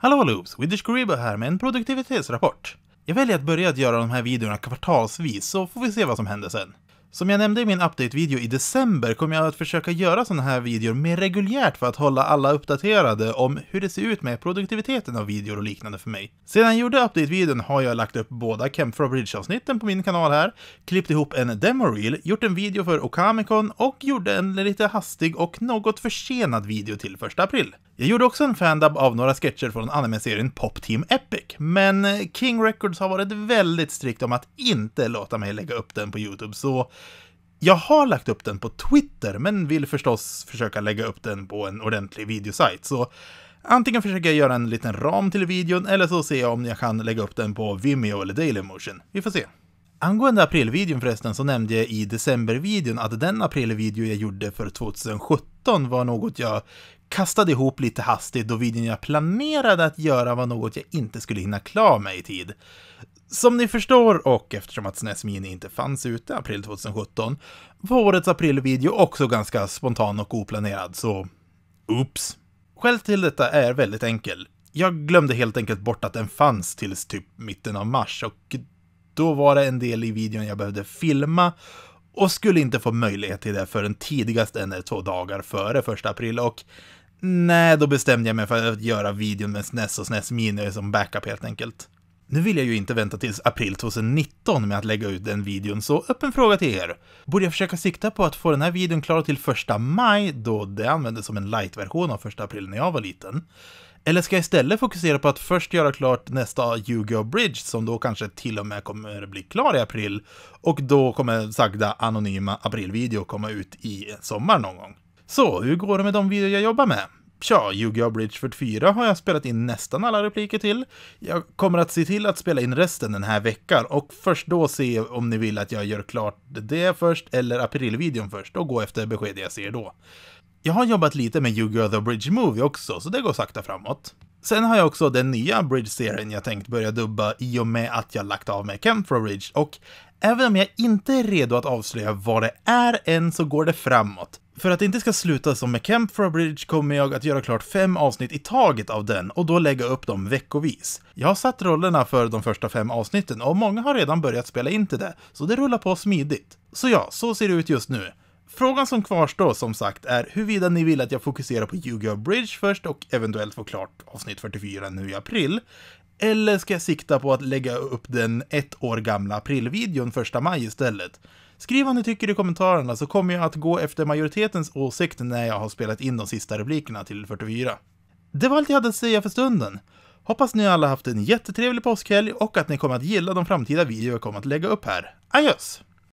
Hallå Loops! Widish Kariba här med en produktivitetsrapport. Jag väljer att börja att göra de här videorna kvartalsvis så får vi se vad som händer sen. Som jag nämnde i min update-video i december kommer jag att försöka göra sådana här videor mer reguljärt för att hålla alla uppdaterade om hur det ser ut med produktiviteten av videor och liknande för mig. Sedan jag gjorde update-videon har jag lagt upp båda Camp for Bridge-avsnitten på min kanal här, klippt ihop en demo-reel, gjort en video för Okamikon och gjorde en lite hastig och något försenad video till 1 april. Jag gjorde också en fandub av några sketcher från anime-serien Pop Team Epic, men King Records har varit väldigt strikt om att inte låta mig lägga upp den på YouTube, så jag har lagt upp den på Twitter, men vill förstås försöka lägga upp den på en ordentlig videosajt. Så antingen försöker jag göra en liten ram till videon, eller så ser jag om jag kan lägga upp den på Vimeo eller Dailymotion. Vi får se. Angående aprilvideon förresten så nämnde jag i decembervideon att den aprilvideo jag gjorde för 2017 var något jag kastade ihop lite hastigt då videon jag planerade att göra var något jag inte skulle hinna klara mig i tid. Som ni förstår, och eftersom att SNES Mini inte fanns ute april 2017, var årets aprilvideo också ganska spontan och oplanerad, så... Oops! Skälet till detta är väldigt enkel. Jag glömde helt enkelt bort att den fanns tills typ mitten av mars, och då var det en del i videon jag behövde filma och skulle inte få möjlighet till det förrän tidigast en eller två dagar före första april, och nej, då bestämde jag mig för att göra videon med SNES och SNES Mini som backup helt enkelt. Nu vill jag ju inte vänta tills april 2019 med att lägga ut den videon, så öppen fråga till er. Borde jag försöka sikta på att få den här videon klar till 1 maj, då det användes som en light-version av 1 april när jag var liten? Eller ska jag istället fokusera på att först göra klart nästa yu Bridge, som då kanske till och med kommer bli klar i april, och då kommer sagda anonyma aprilvideo komma ut i sommar någon gång. Så, hur går det med de videor jag jobbar med? Tja, Yu-Gi-Oh! Bridge 44 har jag spelat in nästan alla repliker till. Jag kommer att se till att spela in resten den här veckan och först då se om ni vill att jag gör klart det först eller aprilvideon först och gå efter besked jag ser då. Jag har jobbat lite med Yu-Gi-Oh! The Bridge Movie också, så det går sakta framåt. Sen har jag också den nya Bridge-serien jag tänkt börja dubba i och med att jag lagt av med Kemp från Bridge och även om jag inte är redo att avslöja vad det är än så går det framåt. För att det inte ska sluta som med Camp for a Bridge kommer jag att göra klart fem avsnitt i taget av den och då lägga upp dem veckovis. Jag har satt rollerna för de första fem avsnitten och många har redan börjat spela in till det, så det rullar på smidigt. Så ja, så ser det ut just nu. Frågan som kvarstår som sagt är huruvida ni vill att jag fokuserar på Yu-Gi-Oh! Bridge först och eventuellt får klart avsnitt 44 nu i april. Eller ska jag sikta på att lägga upp den ett år gamla aprilvideon första maj istället? Skriv vad ni tycker i kommentarerna så kommer jag att gå efter majoritetens åsikt när jag har spelat in de sista replikerna till 44. Det var allt jag hade att säga för stunden. Hoppas ni alla haft en jättetrevlig påskhelg och att ni kommer att gilla de framtida videor jag kommer att lägga upp här. Adjöss!